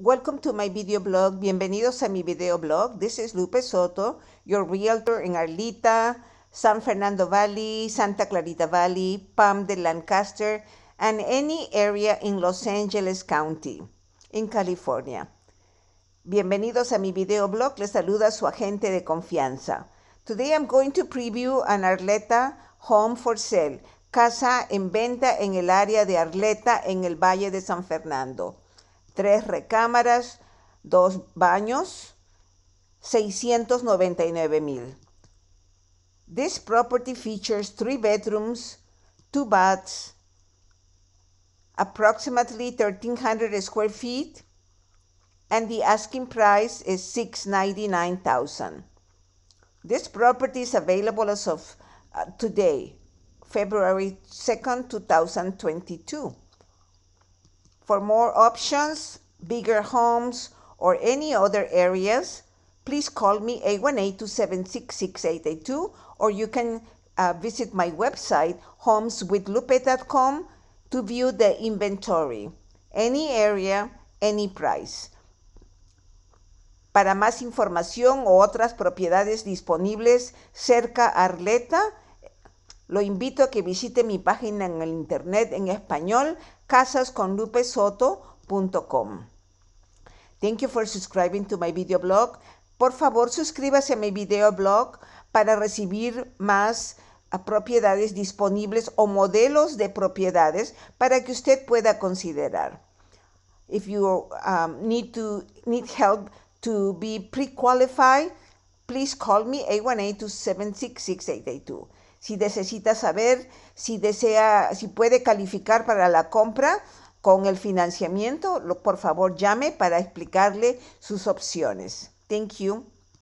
Welcome to my video blog. Bienvenidos a mi video blog. This is Lupe Soto, your realtor in Arlita, San Fernando Valley, Santa Clarita Valley, Palm de Lancaster, and any area in Los Angeles County, in California. Bienvenidos a mi video blog. Les saluda su agente de confianza. Today I'm going to preview an Arleta home for sale, casa en venta en el área de Arleta en el Valle de San Fernando. tres recámaras, dos baños, 699 mil. This property features three bedrooms, two baths, approximately 1300 square feet, and the asking price is 699,000. This property is available as of uh, today, February 2nd, 2022. For more options, bigger homes, or any other areas, please call me 818-276-6882 or you can uh, visit my website homeswithlupe.com to view the inventory. Any area, any price. Para más información o otras propiedades disponibles cerca Arleta, Lo invito a que visite mi página en el internet en español casasconlupesoto.com. Thank you for subscribing to my video blog. Por favor, suscríbase a mi video blog para recibir más ah, propiedades disponibles o modelos de propiedades para que usted pueda considerar. If you um, need to need help to be pre-qualified, please call me 818 766 6882 si necesita saber si desea, si puede calificar para la compra con el financiamiento, por favor llame para explicarle sus opciones. Thank you.